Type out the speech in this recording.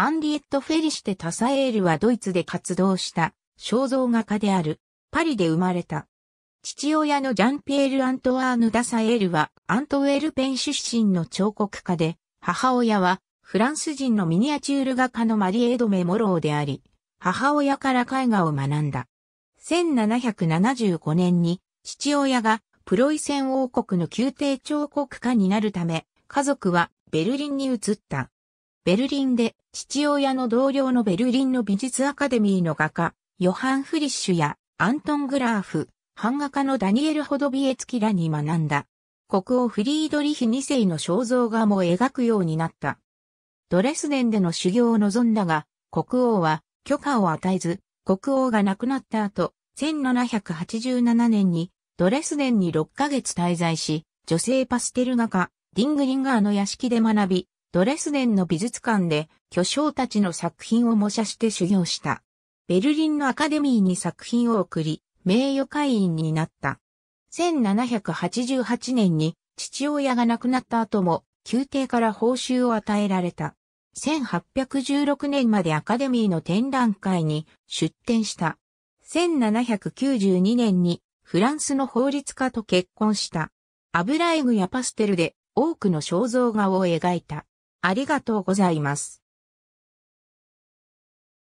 アンリエット・フェリシテ・タサエールはドイツで活動した肖像画家である、パリで生まれた。父親のジャンピエール・アントワーヌ・ダサエールはアントウェルペン出身の彫刻家で、母親はフランス人のミニアチュール画家のマリエド・メ・モローであり、母親から絵画を学んだ。1775年に父親がプロイセン王国の宮廷彫刻家になるため、家族はベルリンに移った。ベルリンで父親の同僚のベルリンの美術アカデミーの画家、ヨハン・フリッシュやアントン・グラーフ、版画家のダニエル・ホドビエツキらに学んだ。国王フリードリヒ2世の肖像画も描くようになった。ドレスデンでの修行を望んだが、国王は許可を与えず、国王が亡くなった後、1787年にドレスデンに6ヶ月滞在し、女性パステル画家、ディングリンガーの屋敷で学び、ドレスデンの美術館で巨匠たちの作品を模写して修行した。ベルリンのアカデミーに作品を送り、名誉会員になった。1788年に父親が亡くなった後も、宮廷から報酬を与えられた。1816年までアカデミーの展覧会に出展した。1792年にフランスの法律家と結婚した。油絵具やパステルで多くの肖像画を描いた。ありがとうございます。